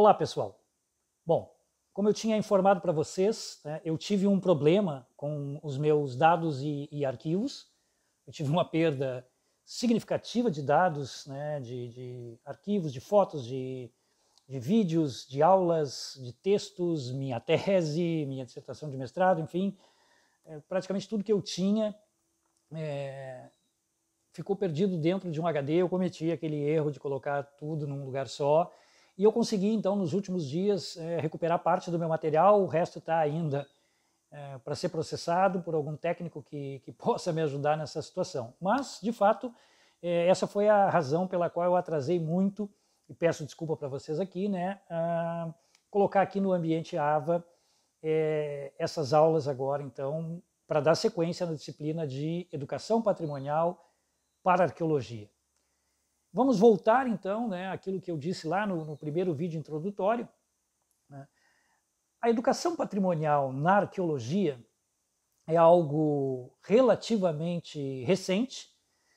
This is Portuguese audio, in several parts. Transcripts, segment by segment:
Olá, pessoal. Bom, como eu tinha informado para vocês, né, eu tive um problema com os meus dados e, e, arquivos. Eu tive uma perda significativa de dados, né, de, de, arquivos, de fotos, de, de vídeos, de aulas, de textos, minha tese, minha dissertação de mestrado, enfim, é, praticamente tudo que eu tinha é, ficou perdido dentro de um HD. Eu cometi aquele erro de colocar tudo num lugar só e eu consegui, então, nos últimos dias, é, recuperar parte do meu material, o resto está ainda é, para ser processado por algum técnico que, que possa me ajudar nessa situação. Mas, de fato, é, essa foi a razão pela qual eu atrasei muito, e peço desculpa para vocês aqui, né? A colocar aqui no ambiente AVA é, essas aulas agora, então, para dar sequência na disciplina de Educação Patrimonial para Arqueologia. Vamos voltar então né, àquilo que eu disse lá no, no primeiro vídeo introdutório. Né? A educação patrimonial na arqueologia é algo relativamente recente,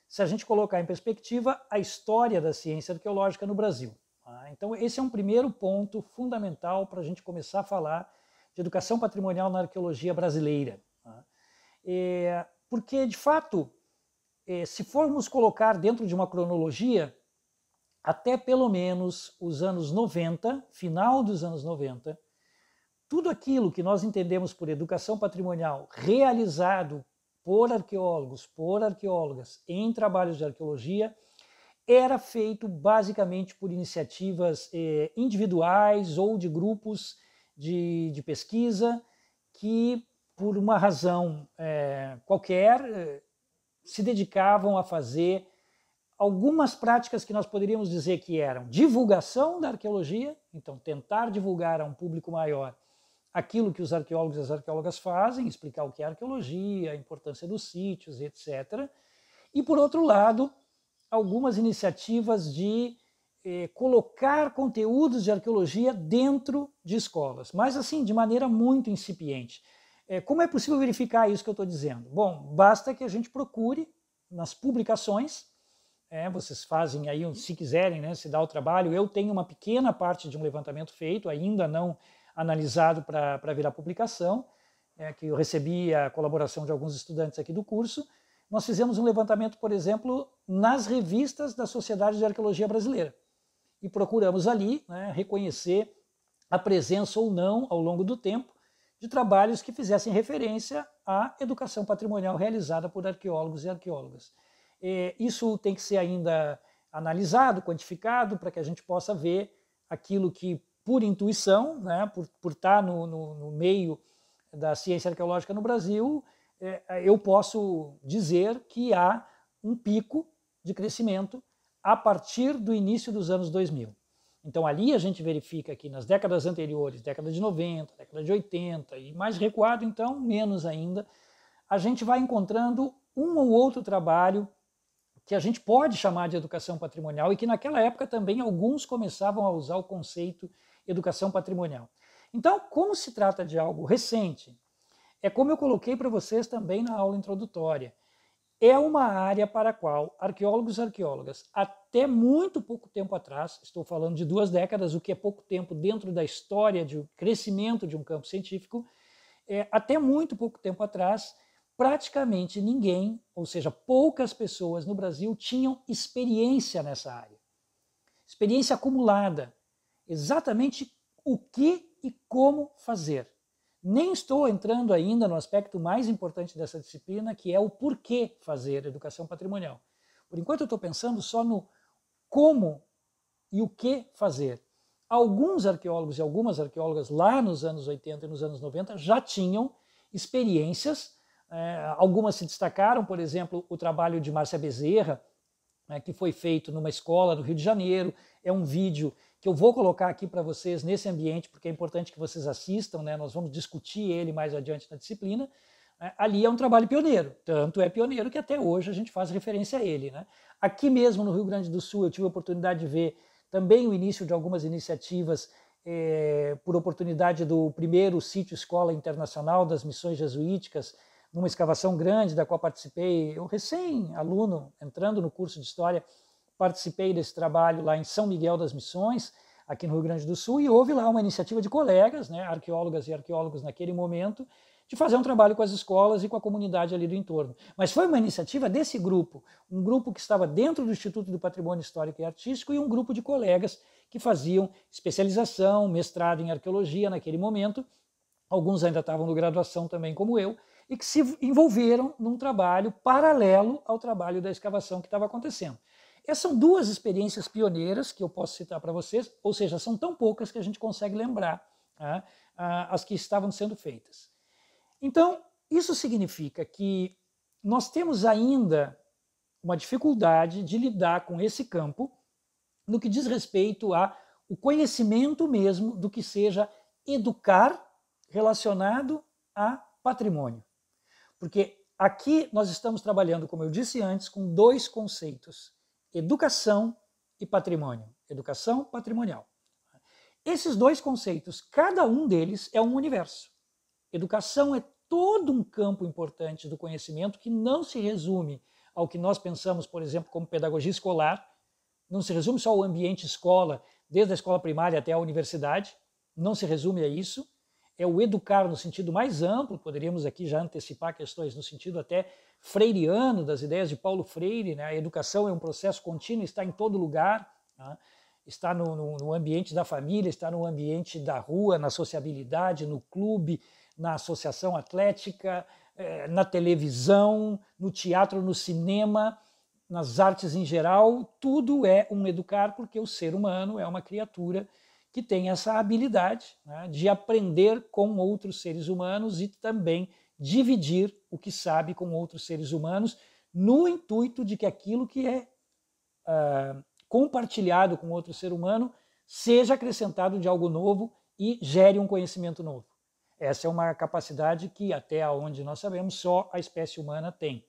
se a gente colocar em perspectiva a história da ciência arqueológica no Brasil. Tá? Então, esse é um primeiro ponto fundamental para a gente começar a falar de educação patrimonial na arqueologia brasileira. Tá? É, porque, de fato, eh, se formos colocar dentro de uma cronologia, até pelo menos os anos 90, final dos anos 90, tudo aquilo que nós entendemos por educação patrimonial realizado por arqueólogos, por arqueólogas em trabalhos de arqueologia, era feito basicamente por iniciativas eh, individuais ou de grupos de, de pesquisa que, por uma razão eh, qualquer, eh, se dedicavam a fazer algumas práticas que nós poderíamos dizer que eram divulgação da arqueologia, então tentar divulgar a um público maior aquilo que os arqueólogos e as arqueólogas fazem, explicar o que é arqueologia, a importância dos sítios, etc. E, por outro lado, algumas iniciativas de eh, colocar conteúdos de arqueologia dentro de escolas, mas assim, de maneira muito incipiente. É, como é possível verificar isso que eu estou dizendo? Bom, basta que a gente procure nas publicações. É, vocês fazem aí, se quiserem, né, se dá o trabalho. Eu tenho uma pequena parte de um levantamento feito, ainda não analisado para virar publicação, é, que eu recebi a colaboração de alguns estudantes aqui do curso. Nós fizemos um levantamento, por exemplo, nas revistas da Sociedade de Arqueologia Brasileira e procuramos ali né, reconhecer a presença ou não, ao longo do tempo, de trabalhos que fizessem referência à educação patrimonial realizada por arqueólogos e arqueólogas. É, isso tem que ser ainda analisado, quantificado, para que a gente possa ver aquilo que, por intuição, né, por, por estar tá no, no, no meio da ciência arqueológica no Brasil, é, eu posso dizer que há um pico de crescimento a partir do início dos anos 2000. Então ali a gente verifica que nas décadas anteriores, década de 90, década de 80 e mais recuado então, menos ainda, a gente vai encontrando um ou outro trabalho que a gente pode chamar de educação patrimonial e que naquela época também alguns começavam a usar o conceito educação patrimonial. Então, como se trata de algo recente, é como eu coloquei para vocês também na aula introdutória, é uma área para a qual arqueólogos e arqueólogas, até até muito pouco tempo atrás, estou falando de duas décadas, o que é pouco tempo dentro da história de crescimento de um campo científico, é, até muito pouco tempo atrás, praticamente ninguém, ou seja, poucas pessoas no Brasil tinham experiência nessa área. Experiência acumulada, exatamente o que e como fazer. Nem estou entrando ainda no aspecto mais importante dessa disciplina, que é o porquê fazer educação patrimonial. Por enquanto, eu estou pensando só no como e o que fazer. Alguns arqueólogos e algumas arqueólogas lá nos anos 80 e nos anos 90 já tinham experiências, é, algumas se destacaram, por exemplo, o trabalho de Márcia Bezerra, né, que foi feito numa escola do Rio de Janeiro, é um vídeo que eu vou colocar aqui para vocês nesse ambiente, porque é importante que vocês assistam, né? nós vamos discutir ele mais adiante na disciplina, é, ali é um trabalho pioneiro, tanto é pioneiro que até hoje a gente faz referência a ele. Né? Aqui mesmo no Rio Grande do Sul eu tive a oportunidade de ver também o início de algumas iniciativas é, por oportunidade do primeiro sítio escola internacional das missões jesuíticas, numa escavação grande da qual participei, eu recém-aluno, entrando no curso de História, participei desse trabalho lá em São Miguel das Missões, aqui no Rio Grande do Sul, e houve lá uma iniciativa de colegas, né, arqueólogas e arqueólogos naquele momento, de fazer um trabalho com as escolas e com a comunidade ali do entorno. Mas foi uma iniciativa desse grupo, um grupo que estava dentro do Instituto do Patrimônio Histórico e Artístico e um grupo de colegas que faziam especialização, mestrado em arqueologia naquele momento, alguns ainda estavam no graduação também, como eu, e que se envolveram num trabalho paralelo ao trabalho da escavação que estava acontecendo. Essas são duas experiências pioneiras que eu posso citar para vocês, ou seja, são tão poucas que a gente consegue lembrar tá? ah, as que estavam sendo feitas. Então, isso significa que nós temos ainda uma dificuldade de lidar com esse campo no que diz respeito a o conhecimento mesmo do que seja educar relacionado a patrimônio. Porque aqui nós estamos trabalhando, como eu disse antes, com dois conceitos: educação e patrimônio. Educação patrimonial. Esses dois conceitos, cada um deles é um universo. Educação é todo um campo importante do conhecimento que não se resume ao que nós pensamos, por exemplo, como pedagogia escolar, não se resume só ao ambiente escola, desde a escola primária até a universidade, não se resume a isso. É o educar no sentido mais amplo, poderíamos aqui já antecipar questões no sentido até freiriano, das ideias de Paulo Freire. Né? A educação é um processo contínuo, está em todo lugar, né? está no, no, no ambiente da família, está no ambiente da rua, na sociabilidade, no clube, na associação atlética, eh, na televisão, no teatro, no cinema, nas artes em geral, tudo é um educar, porque o ser humano é uma criatura que tem essa habilidade né, de aprender com outros seres humanos e também dividir o que sabe com outros seres humanos, no intuito de que aquilo que é uh, compartilhado com outro ser humano seja acrescentado de algo novo e gere um conhecimento novo. Essa é uma capacidade que, até onde nós sabemos, só a espécie humana tem.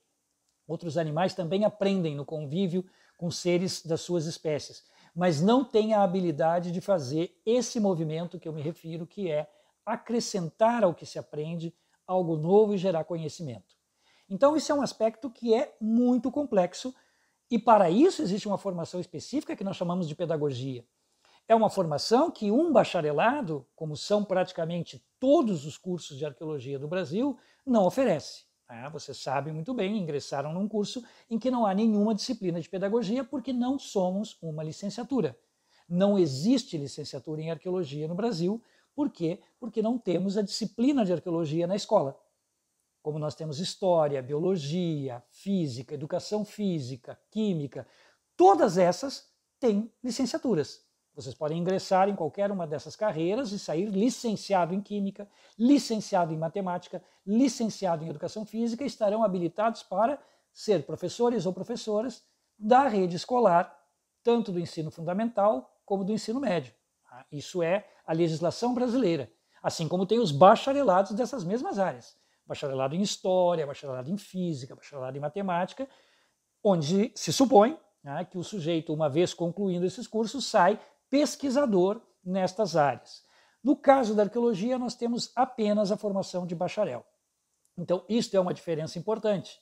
Outros animais também aprendem no convívio com seres das suas espécies, mas não têm a habilidade de fazer esse movimento que eu me refiro, que é acrescentar ao que se aprende algo novo e gerar conhecimento. Então, isso é um aspecto que é muito complexo, e para isso existe uma formação específica que nós chamamos de pedagogia. É uma formação que um bacharelado, como são praticamente todos os cursos de arqueologia do Brasil, não oferece. Tá? você sabe muito bem, ingressaram num curso em que não há nenhuma disciplina de pedagogia, porque não somos uma licenciatura. Não existe licenciatura em arqueologia no Brasil. Por quê? Porque não temos a disciplina de arqueologia na escola. Como nós temos história, biologia, física, educação física, química, todas essas têm licenciaturas. Vocês podem ingressar em qualquer uma dessas carreiras e sair licenciado em Química, licenciado em Matemática, licenciado em Educação Física e estarão habilitados para ser professores ou professoras da rede escolar, tanto do ensino fundamental como do ensino médio. Ah, isso é a legislação brasileira, assim como tem os bacharelados dessas mesmas áreas. Bacharelado em História, bacharelado em Física, bacharelado em Matemática, onde se supõe né, que o sujeito, uma vez concluindo esses cursos, sai pesquisador nestas áreas. No caso da arqueologia, nós temos apenas a formação de bacharel. Então, isto é uma diferença importante.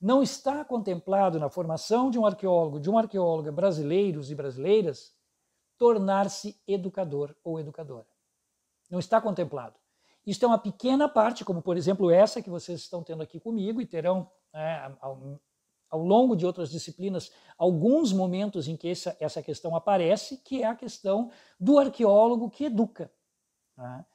Não está contemplado na formação de um arqueólogo, de uma arqueóloga brasileiros e brasileiras, tornar-se educador ou educadora. Não está contemplado. Isto é uma pequena parte, como por exemplo essa que vocês estão tendo aqui comigo e terão é, ao longo de outras disciplinas alguns momentos em que essa, essa questão aparece, que é a questão do arqueólogo que educa. Né?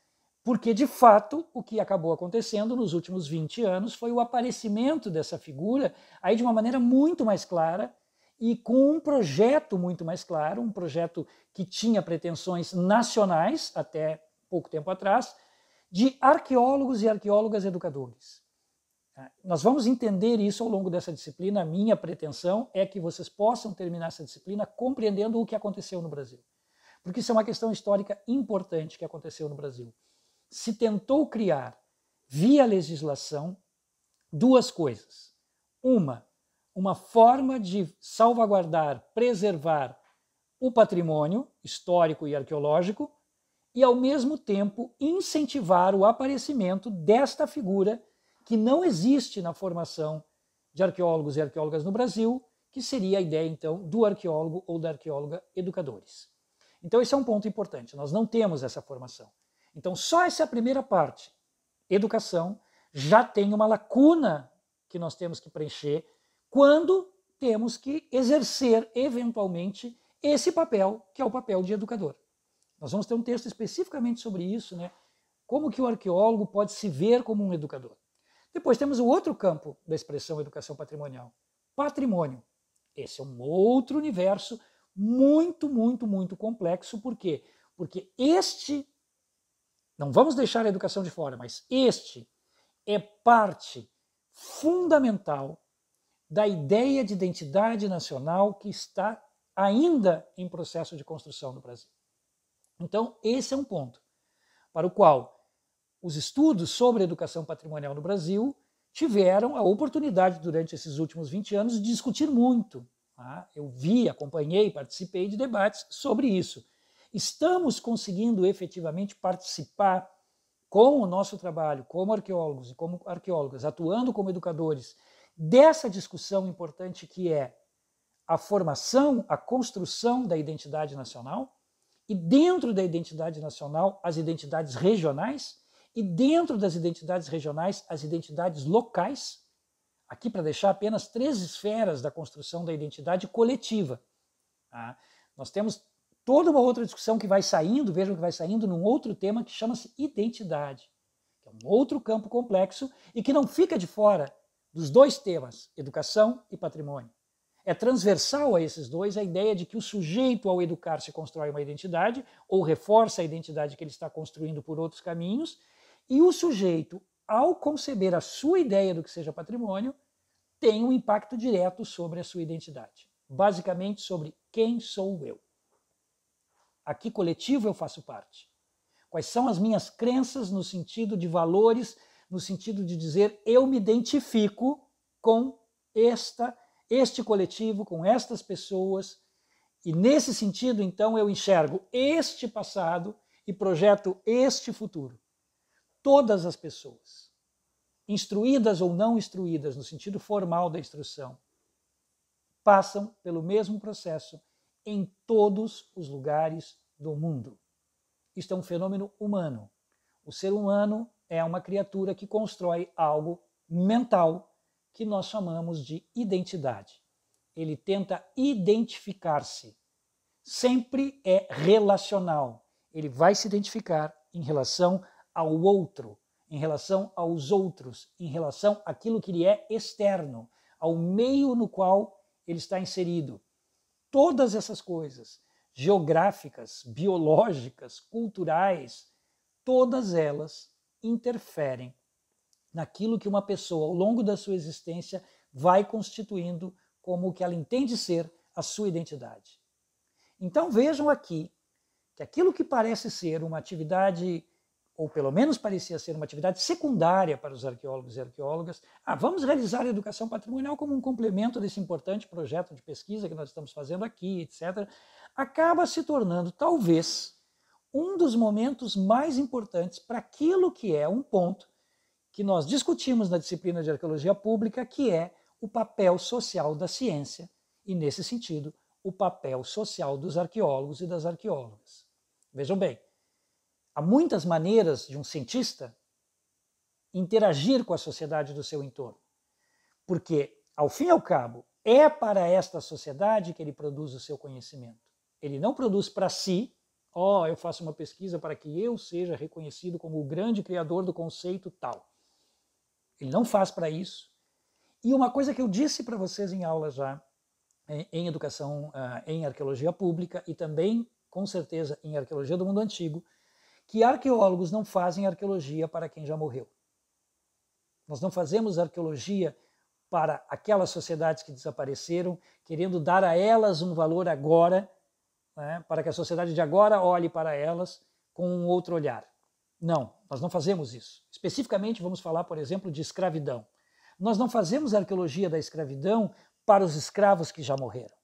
Porque, de fato, o que acabou acontecendo nos últimos 20 anos foi o aparecimento dessa figura aí de uma maneira muito mais clara e com um projeto muito mais claro, um projeto que tinha pretensões nacionais até pouco tempo atrás, de arqueólogos e arqueólogas educadores. Tá? Nós vamos entender isso ao longo dessa disciplina. A minha pretensão é que vocês possam terminar essa disciplina compreendendo o que aconteceu no Brasil. Porque isso é uma questão histórica importante que aconteceu no Brasil. Se tentou criar, via legislação, duas coisas. Uma, uma forma de salvaguardar, preservar o patrimônio histórico e arqueológico e, ao mesmo tempo, incentivar o aparecimento desta figura que não existe na formação de arqueólogos e arqueólogas no Brasil, que seria a ideia, então, do arqueólogo ou da arqueóloga educadores. Então, esse é um ponto importante. Nós não temos essa formação. Então, só essa primeira parte, educação, já tem uma lacuna que nós temos que preencher quando temos que exercer, eventualmente, esse papel, que é o papel de educador. Nós vamos ter um texto especificamente sobre isso, né? Como que o arqueólogo pode se ver como um educador? Depois temos o outro campo da expressão educação patrimonial, patrimônio. Esse é um outro universo muito, muito, muito complexo, por quê? Porque este, não vamos deixar a educação de fora, mas este é parte fundamental da ideia de identidade nacional que está ainda em processo de construção no Brasil. Então, esse é um ponto para o qual os estudos sobre educação patrimonial no Brasil tiveram a oportunidade, durante esses últimos 20 anos, de discutir muito. Tá? Eu vi, acompanhei, participei de debates sobre isso. Estamos conseguindo efetivamente participar com o nosso trabalho como arqueólogos e como arqueólogas, atuando como educadores, dessa discussão importante que é a formação, a construção da identidade nacional e dentro da identidade nacional as identidades regionais e dentro das identidades regionais, as identidades locais, aqui para deixar apenas três esferas da construção da identidade coletiva. Tá? Nós temos toda uma outra discussão que vai saindo, vejam que vai saindo num outro tema que chama-se identidade, que é um outro campo complexo e que não fica de fora dos dois temas, educação e patrimônio. É transversal a esses dois a ideia de que o sujeito, ao educar-se, constrói uma identidade ou reforça a identidade que ele está construindo por outros caminhos e o sujeito, ao conceber a sua ideia do que seja patrimônio, tem um impacto direto sobre a sua identidade, basicamente sobre quem sou eu. Aqui coletivo eu faço parte. Quais são as minhas crenças no sentido de valores, no sentido de dizer eu me identifico com esta este coletivo, com estas pessoas, e nesse sentido, então, eu enxergo este passado e projeto este futuro todas as pessoas, instruídas ou não instruídas, no sentido formal da instrução, passam pelo mesmo processo em todos os lugares do mundo. Isto é um fenômeno humano. O ser humano é uma criatura que constrói algo mental que nós chamamos de identidade. Ele tenta identificar-se. Sempre é relacional. Ele vai se identificar em relação a ao outro, em relação aos outros, em relação àquilo que lhe é externo, ao meio no qual ele está inserido. Todas essas coisas, geográficas, biológicas, culturais, todas elas interferem naquilo que uma pessoa, ao longo da sua existência, vai constituindo como o que ela entende ser a sua identidade. Então vejam aqui que aquilo que parece ser uma atividade ou pelo menos parecia ser uma atividade secundária para os arqueólogos e arqueólogas. Ah, vamos realizar a educação patrimonial como um complemento desse importante projeto de pesquisa que nós estamos fazendo aqui, etc. Acaba se tornando, talvez, um dos momentos mais importantes para aquilo que é um ponto que nós discutimos na disciplina de arqueologia pública, que é o papel social da ciência e, nesse sentido, o papel social dos arqueólogos e das arqueólogas. Vejam bem, Há muitas maneiras de um cientista interagir com a sociedade do seu entorno, porque, ao fim e ao cabo, é para esta sociedade que ele produz o seu conhecimento. Ele não produz para si, ó, oh, eu faço uma pesquisa para que eu seja reconhecido como o grande criador do conceito tal. Ele não faz para isso. E uma coisa que eu disse para vocês em aula já, em educação, ah, em arqueologia pública e também, com certeza, em arqueologia do mundo antigo, que arqueólogos não fazem arqueologia para quem já morreu. Nós não fazemos arqueologia para aquelas sociedades que desapareceram, querendo dar a elas um valor agora, né, para que a sociedade de agora olhe para elas com um outro olhar. Não, nós não fazemos isso. Especificamente, vamos falar, por exemplo, de escravidão. Nós não fazemos arqueologia da escravidão para os escravos que já morreram,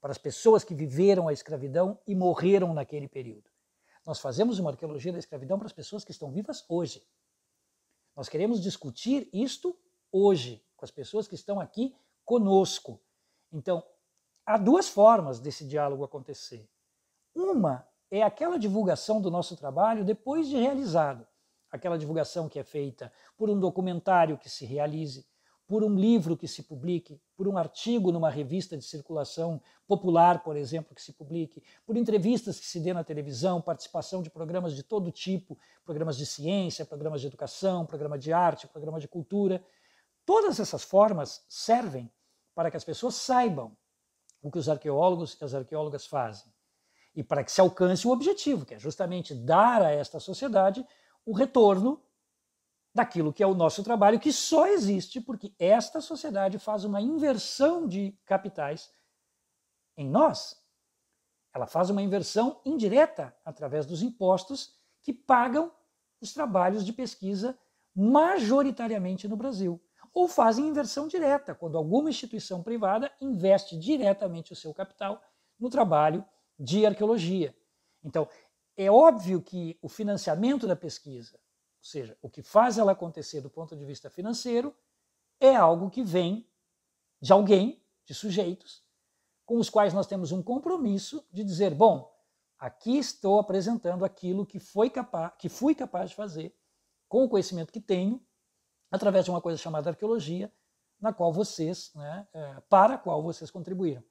para as pessoas que viveram a escravidão e morreram naquele período. Nós fazemos uma arqueologia da escravidão para as pessoas que estão vivas hoje. Nós queremos discutir isto hoje, com as pessoas que estão aqui conosco. Então, há duas formas desse diálogo acontecer. Uma é aquela divulgação do nosso trabalho depois de realizado, aquela divulgação que é feita por um documentário que se realize, por um livro que se publique, por um artigo numa revista de circulação popular, por exemplo, que se publique, por entrevistas que se dê na televisão, participação de programas de todo tipo, programas de ciência, programas de educação, programa de arte, programa de cultura. Todas essas formas servem para que as pessoas saibam o que os arqueólogos e as arqueólogas fazem e para que se alcance o objetivo, que é justamente dar a esta sociedade o retorno daquilo que é o nosso trabalho, que só existe porque esta sociedade faz uma inversão de capitais em nós. Ela faz uma inversão indireta através dos impostos que pagam os trabalhos de pesquisa majoritariamente no Brasil. Ou fazem inversão direta, quando alguma instituição privada investe diretamente o seu capital no trabalho de arqueologia. Então, é óbvio que o financiamento da pesquisa, seja, o que faz ela acontecer do ponto de vista financeiro é algo que vem de alguém, de sujeitos, com os quais nós temos um compromisso de dizer, bom, aqui estou apresentando aquilo que, foi capaz, que fui capaz de fazer com o conhecimento que tenho, através de uma coisa chamada arqueologia, na qual vocês, né, é, para a qual vocês contribuíram.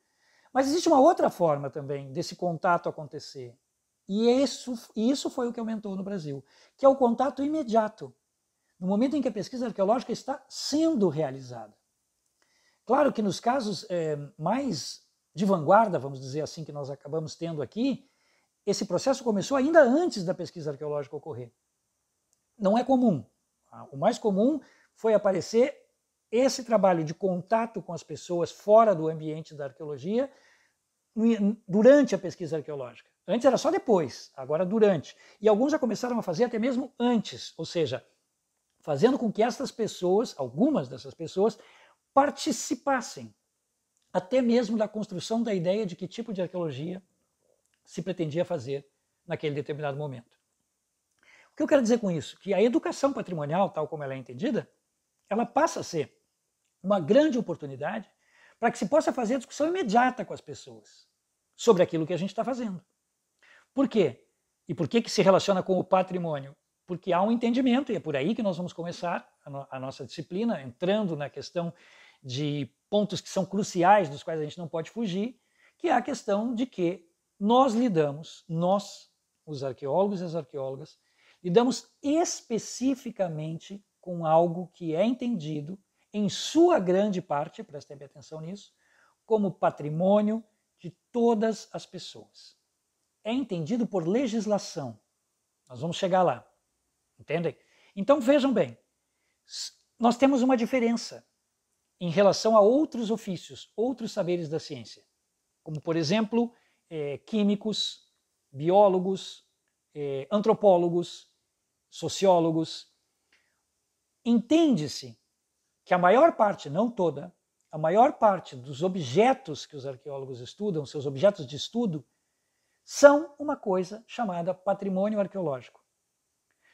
Mas existe uma outra forma também desse contato acontecer, e isso, isso foi o que aumentou no Brasil, que é o contato imediato, no momento em que a pesquisa arqueológica está sendo realizada. Claro que nos casos é, mais de vanguarda, vamos dizer assim, que nós acabamos tendo aqui, esse processo começou ainda antes da pesquisa arqueológica ocorrer. Não é comum. Ah, o mais comum foi aparecer esse trabalho de contato com as pessoas fora do ambiente da arqueologia durante a pesquisa arqueológica. Antes era só depois, agora durante. E alguns já começaram a fazer até mesmo antes, ou seja, fazendo com que essas pessoas, algumas dessas pessoas, participassem até mesmo da construção da ideia de que tipo de arqueologia se pretendia fazer naquele determinado momento. O que eu quero dizer com isso? Que a educação patrimonial, tal como ela é entendida, ela passa a ser uma grande oportunidade para que se possa fazer a discussão imediata com as pessoas sobre aquilo que a gente está fazendo. Por quê? E por que, que se relaciona com o patrimônio? Porque há um entendimento, e é por aí que nós vamos começar a, no, a nossa disciplina, entrando na questão de pontos que são cruciais, dos quais a gente não pode fugir, que é a questão de que nós lidamos, nós, os arqueólogos e as arqueólogas, lidamos especificamente com algo que é entendido, em sua grande parte, prestem atenção nisso, como patrimônio de todas as pessoas é entendido por legislação. Nós vamos chegar lá. Entendem? Então vejam bem, nós temos uma diferença em relação a outros ofícios, outros saberes da ciência, como por exemplo é, químicos, biólogos, é, antropólogos, sociólogos. Entende-se que a maior parte, não toda, a maior parte dos objetos que os arqueólogos estudam, seus objetos de estudo, são uma coisa chamada patrimônio arqueológico.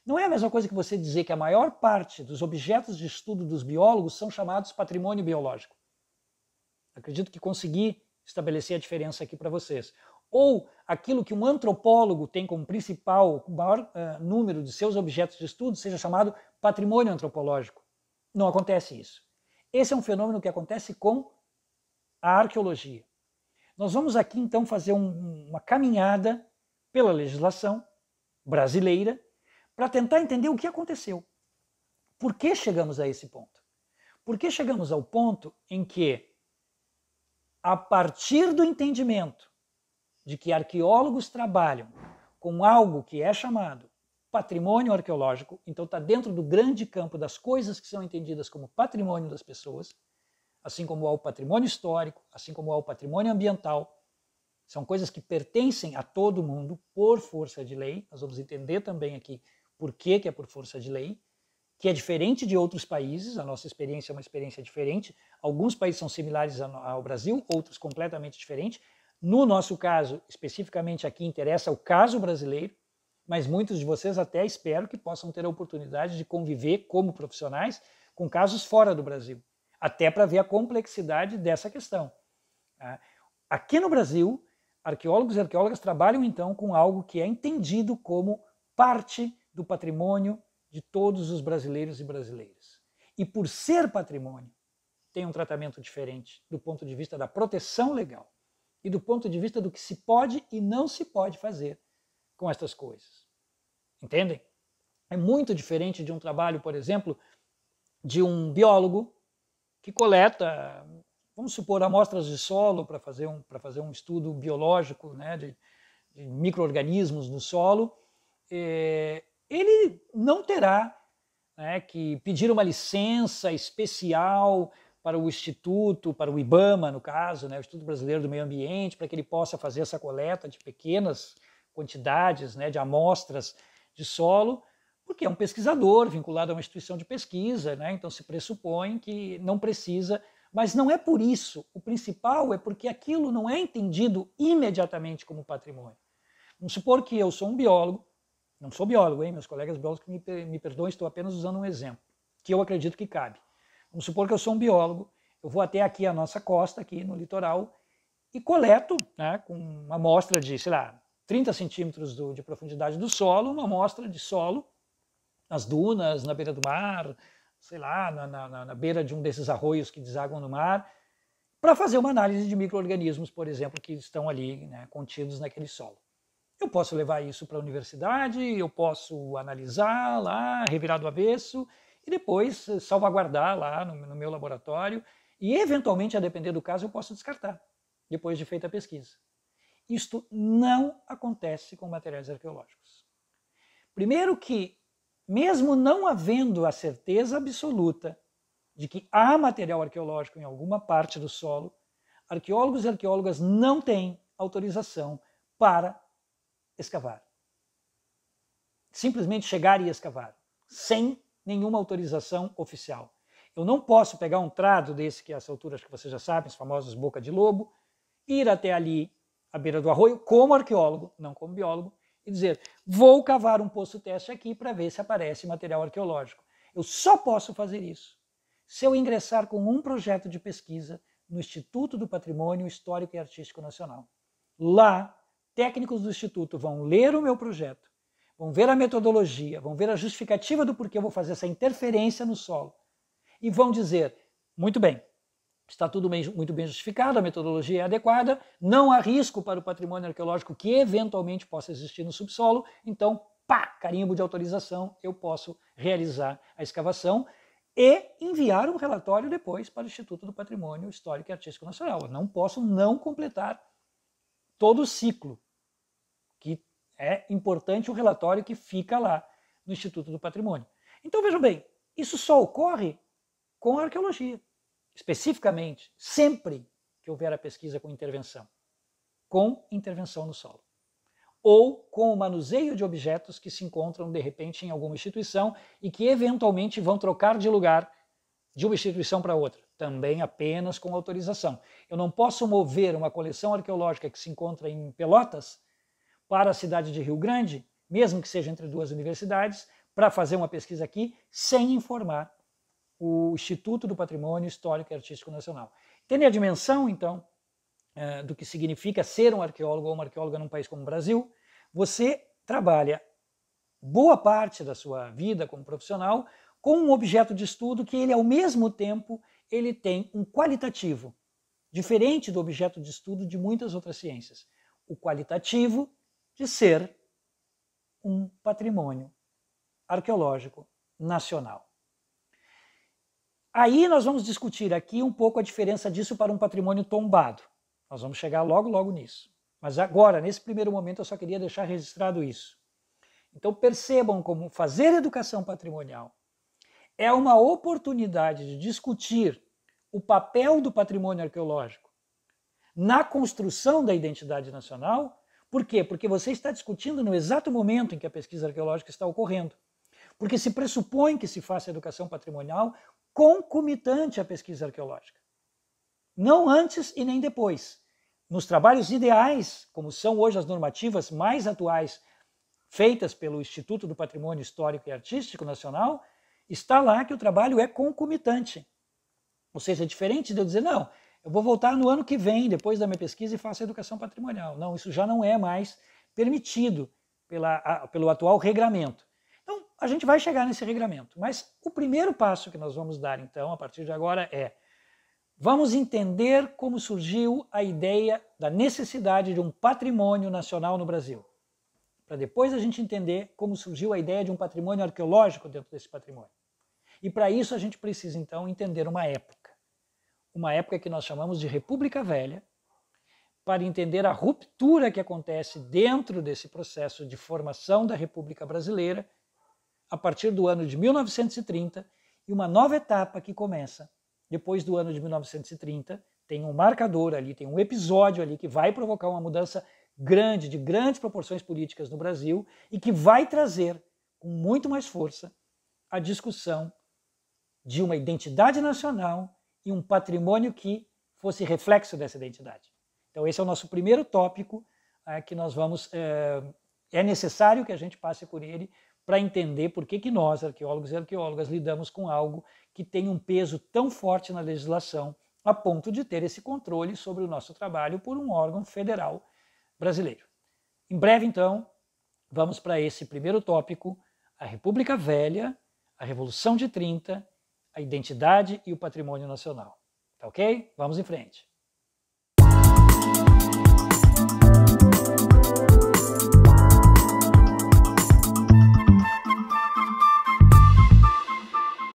Não é a mesma coisa que você dizer que a maior parte dos objetos de estudo dos biólogos são chamados patrimônio biológico. Acredito que consegui estabelecer a diferença aqui para vocês. Ou aquilo que um antropólogo tem como principal, maior uh, número de seus objetos de estudo, seja chamado patrimônio antropológico. Não acontece isso. Esse é um fenômeno que acontece com a arqueologia. Nós vamos aqui então fazer um, uma caminhada pela legislação brasileira para tentar entender o que aconteceu. Por que chegamos a esse ponto? Por que chegamos ao ponto em que, a partir do entendimento de que arqueólogos trabalham com algo que é chamado patrimônio arqueológico, então está dentro do grande campo das coisas que são entendidas como patrimônio das pessoas, assim como há o patrimônio histórico, assim como há o patrimônio ambiental. São coisas que pertencem a todo mundo por força de lei. Nós vamos entender também aqui por que, que é por força de lei, que é diferente de outros países. A nossa experiência é uma experiência diferente. Alguns países são similares ao Brasil, outros completamente diferentes. No nosso caso, especificamente aqui, interessa o caso brasileiro, mas muitos de vocês até espero que possam ter a oportunidade de conviver como profissionais com casos fora do Brasil até para ver a complexidade dessa questão. Tá? Aqui no Brasil, arqueólogos e arqueólogas trabalham então com algo que é entendido como parte do patrimônio de todos os brasileiros e brasileiras. E por ser patrimônio, tem um tratamento diferente do ponto de vista da proteção legal e do ponto de vista do que se pode e não se pode fazer com estas coisas. Entendem? É muito diferente de um trabalho, por exemplo, de um biólogo que coleta, vamos supor, amostras de solo para fazer, um, fazer um estudo biológico né, de, de micro-organismos no solo, é, ele não terá né, que pedir uma licença especial para o Instituto, para o IBAMA, no caso, né, o Instituto Brasileiro do Meio Ambiente, para que ele possa fazer essa coleta de pequenas quantidades né, de amostras de solo, porque é um pesquisador vinculado a uma instituição de pesquisa, né? então se pressupõe que não precisa, mas não é por isso. O principal é porque aquilo não é entendido imediatamente como patrimônio. Vamos supor que eu sou um biólogo, não sou biólogo, hein? meus colegas biólogos me, me perdoem, estou apenas usando um exemplo, que eu acredito que cabe. Vamos supor que eu sou um biólogo, eu vou até aqui a nossa costa, aqui no litoral, e coleto né, com uma amostra de, sei lá, 30 centímetros do, de profundidade do solo, uma amostra de solo nas dunas, na beira do mar, sei lá, na, na, na beira de um desses arroios que desaguam no mar, para fazer uma análise de micro-organismos, por exemplo, que estão ali né, contidos naquele solo. Eu posso levar isso para a universidade, eu posso analisar lá, revirar do avesso e depois eh, salvaguardar lá no, no meu laboratório e, eventualmente, a depender do caso, eu posso descartar depois de feita a pesquisa. Isto não acontece com materiais arqueológicos. Primeiro que mesmo não havendo a certeza absoluta de que há material arqueológico em alguma parte do solo, arqueólogos e arqueólogas não têm autorização para escavar. Simplesmente chegar e escavar, sem nenhuma autorização oficial. Eu não posso pegar um trado desse que a essa altura acho que vocês já sabem, os famosos boca de lobo, ir até ali à beira do arroio como arqueólogo, não como biólogo, e dizer: vou cavar um poço teste aqui para ver se aparece material arqueológico. Eu só posso fazer isso se eu ingressar com um projeto de pesquisa no Instituto do Patrimônio Histórico e Artístico Nacional. Lá, técnicos do Instituto vão ler o meu projeto, vão ver a metodologia, vão ver a justificativa do porquê eu vou fazer essa interferência no solo e vão dizer: muito bem, Está tudo bem, muito bem justificado, a metodologia é adequada, não há risco para o patrimônio arqueológico que eventualmente possa existir no subsolo, então, pá, carimbo de autorização, eu posso realizar a escavação e enviar um relatório depois para o Instituto do Patrimônio Histórico e Artístico Nacional. Eu não posso não completar todo o ciclo, que é importante o relatório que fica lá no Instituto do Patrimônio. Então, vejam bem, isso só ocorre com a arqueologia especificamente, sempre que houver a pesquisa com intervenção, com intervenção no solo, ou com o manuseio de objetos que se encontram de repente em alguma instituição e que eventualmente vão trocar de lugar de uma instituição para outra, também apenas com autorização. Eu não posso mover uma coleção arqueológica que se encontra em Pelotas para a cidade de Rio Grande, mesmo que seja entre duas universidades, para fazer uma pesquisa aqui, sem informar o Instituto do Patrimônio Histórico e Artístico Nacional. Tendo a dimensão, então, eh, do que significa ser um arqueólogo ou uma arqueóloga num país como o Brasil? Você trabalha boa parte da sua vida como profissional com um objeto de estudo que ele, ao mesmo tempo, ele tem um qualitativo, diferente do objeto de estudo de muitas outras ciências. O qualitativo de ser um patrimônio arqueológico nacional. Aí nós vamos discutir aqui um pouco a diferença disso para um patrimônio tombado. Nós vamos chegar logo, logo nisso. Mas agora, nesse primeiro momento, eu só queria deixar registrado isso. Então percebam como fazer educação patrimonial é uma oportunidade de discutir o papel do patrimônio arqueológico na construção da identidade nacional. Por quê? Porque você está discutindo no exato momento em que a pesquisa arqueológica está ocorrendo. Porque se pressupõe que se faça educação patrimonial concomitante à pesquisa arqueológica. Não antes e nem depois. Nos trabalhos ideais, como são hoje as normativas mais atuais feitas pelo Instituto do Patrimônio Histórico e Artístico Nacional, está lá que o trabalho é concomitante. Ou seja, é diferente de eu dizer, não, eu vou voltar no ano que vem, depois da minha pesquisa, e faço a educação patrimonial. Não, isso já não é mais permitido pela, a, pelo atual regramento. Então, a gente vai chegar nesse regramento, mas o primeiro passo que nós vamos dar, então, a partir de agora é vamos entender como surgiu a ideia da necessidade de um patrimônio nacional no Brasil, para depois a gente entender como surgiu a ideia de um patrimônio arqueológico dentro desse patrimônio. E para isso a gente precisa, então, entender uma época, uma época que nós chamamos de República Velha, para entender a ruptura que acontece dentro desse processo de formação da República Brasileira a partir do ano de 1930 e uma nova etapa que começa depois do ano de 1930. Tem um marcador ali, tem um episódio ali que vai provocar uma mudança grande, de grandes proporções políticas no Brasil e que vai trazer com muito mais força a discussão de uma identidade nacional e um patrimônio que fosse reflexo dessa identidade. Então, esse é o nosso primeiro tópico é, que nós vamos. É, é necessário que a gente passe por ele, para entender por que, que nós, arqueólogos e arqueólogas, lidamos com algo que tem um peso tão forte na legislação a ponto de ter esse controle sobre o nosso trabalho por um órgão federal brasileiro. Em breve, então, vamos para esse primeiro tópico: a República Velha, a Revolução de 30, a identidade e o patrimônio nacional. Tá ok? Vamos em frente.